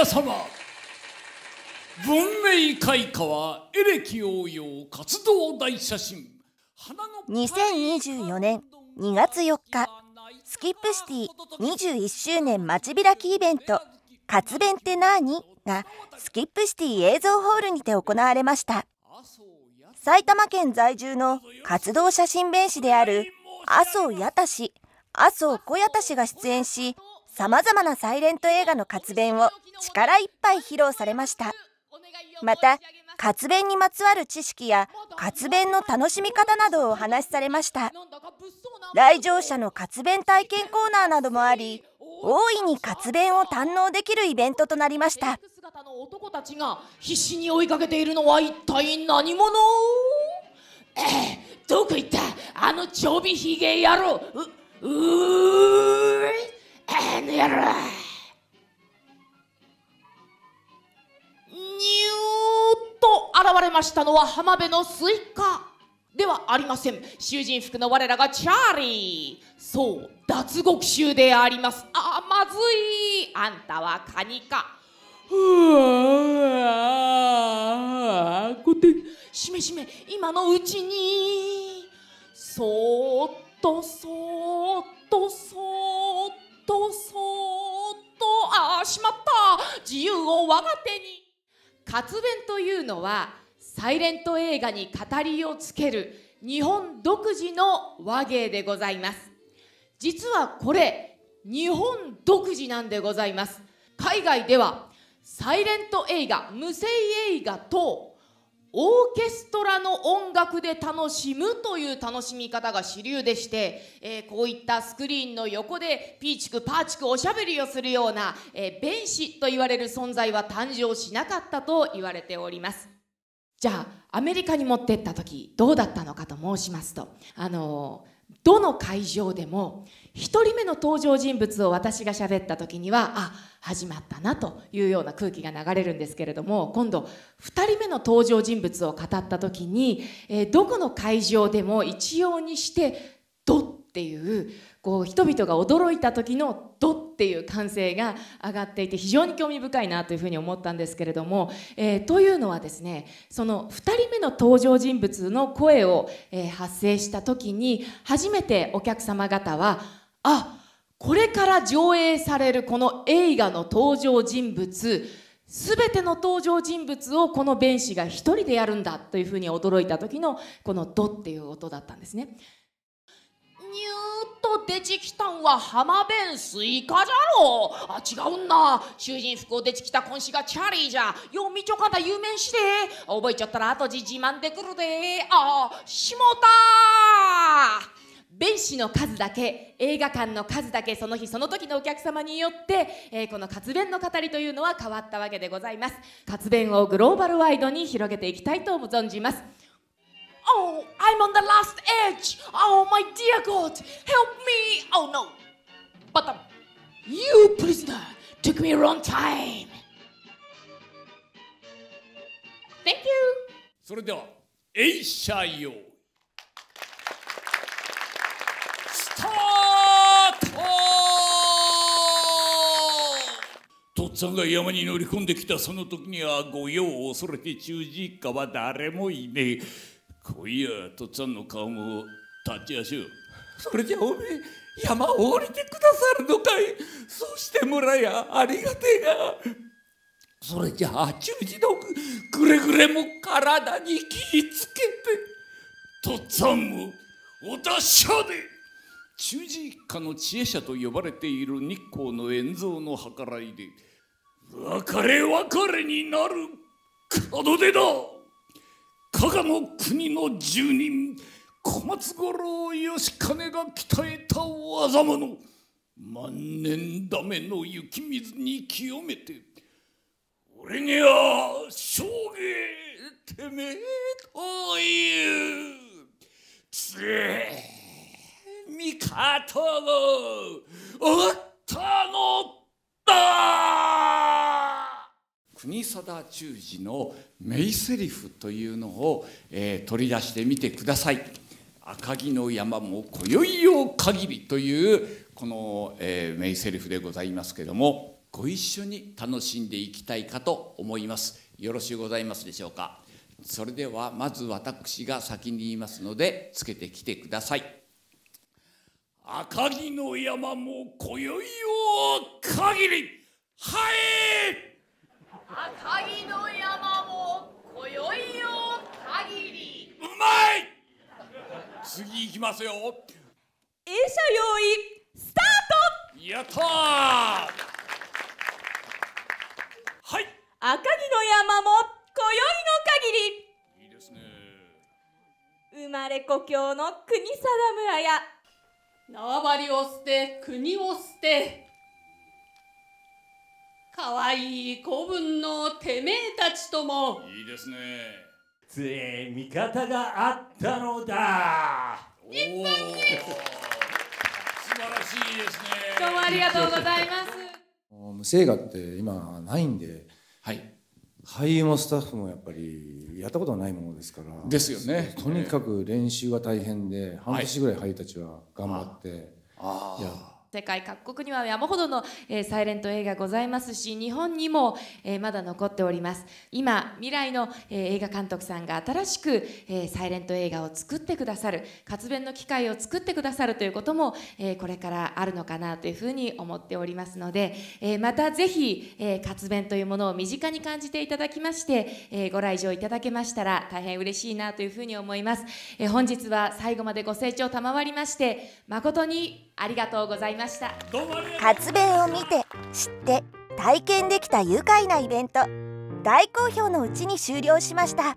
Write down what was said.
皆様文明開化はエレキ応用活動大写真花の2024年2月4日スキップシティ21周年街開きイベント「活弁って何?」がスキップシティ映像ホールにて行われました埼玉県在住の活動写真弁士である麻生八田氏麻生小八田氏が出演しさまざまなサイレント映画の活弁を力いっぱい披露されましたまた活弁にまつわる知識や活弁の楽しみ方などをお話しされました来場者の活弁体験コーナーなどもあり大いに活弁を堪能できるイベントとなりました男たちが必死に追いかけているのは一体何者ええどこ行ったあのちょびひげ野郎ううーいニの野郎にゅーと現れましたのは浜辺のスイカではありません囚人服の我らがチャーリーそう脱獄囚でありますあまずいあんたはカニかうわこてしめしめ今のうちにそっとそっとそっとしまった自由を我が手に活弁というのはサイレント映画に語りをつける日本独自の和芸でございます実はこれ日本独自なんでございます海外ではサイレント映画無声映画等オーケストラの音楽で楽しむという楽しみ方が主流でして、えー、こういったスクリーンの横でピーチクパーチクおしゃべりをするような、えー、弁士と言われる存在は誕生しなかったと言われております。じゃあアメリカに持ってった時どうだったのかと申しますとあのーどの会場でも1人目の登場人物を私が喋った時にはあ始まったなというような空気が流れるんですけれども今度2人目の登場人物を語った時に、えー、どこの会場でも一様にしてドッっていうこう人々が驚いた時の「ド」っていう歓声が上がっていて非常に興味深いなというふうに思ったんですけれども、えー、というのはですねその2人目の登場人物の声を、えー、発生した時に初めてお客様方は「あこれから上映されるこの映画の登場人物全ての登場人物をこの弁士が1人でやるんだというふうに驚いた時のこの「ド」っていう音だったんですね。ニューと出てきたんは浜弁スイカじゃろあ違うんな囚人服を出てきた今子がチャーリーじゃよみちょかんだ有名して覚えちゃったら後で自慢でくるでああしもた弁士の数だけ映画館の数だけその日その時のお客様によって、えー、この活弁の語りというのは変わったわけでございます活弁をグローバルワイドに広げていきたいと存じます Oh, I'm on the last edge. Oh, my dear God, help me. Oh, no. But um, you, prisoner, took me wrong time. Thank you. それでは、エイシャイよ。スタートとっつぁんが山に乗り込んできたその時には御用を恐れて中実家は誰もいねえ。いやとっつぁんの顔も立ちやしょそれじゃおめえ山を降りてくださるのかいそして村やありがてえがそれじゃあ中時のくれぐれも体に気ぃつけてとっつぁんもお達者で中時一家の知恵者と呼ばれている日光の円蔵の計らいで別れ別れになる門出だ加賀の国の住人小松五郎義兼が鍛えた技の万年だめの雪水に清めて俺には将棋てめえというつえ味方のおっ国定中治の名セリフというのを、えー、取り出してみてください。赤城の山も今宵を限りというこの、えー、名セリフでございますけどもご一緒に楽しんでいきたいかと思います。よろしゅうございますでしょうか。それではまず私が先に言いますのでつけてきてください。赤城の山も今宵を限りはい赤城の山も今宵を限りうまい次行きますよ映写用意スタートやったはい赤城の山も今宵の限りいいですね生まれ故郷の国定村や縄張りを捨て国を捨てかわいい子分のてめえたちともいいですねつえ味方があったのだ日本に素晴らしいですねどうもありがとうございます無声画って今ないんではい俳優もスタッフもやっぱりやったことないものですからですよねとにかく練習は大変で、半年ぐらい俳優たちは頑張ってやっ世界各国には山ほどの、えー、サイレント映画ございますし日本にも、えー、まだ残っております今未来の、えー、映画監督さんが新しく、えサイレント映画を作ってくださる活弁の機会を作ってくださるということも、えこれからあるのかなというふうに思っておりますので、えまたぜひ、え活弁というものを身近に感じていただきまして、えご来場いただけましたら大変嬉しいなというふうに思います、え本日は最後までご清聴賜りまして誠にありがとうございました活弁を見て知って体験できた愉快なイベント大好評のうちに終了しました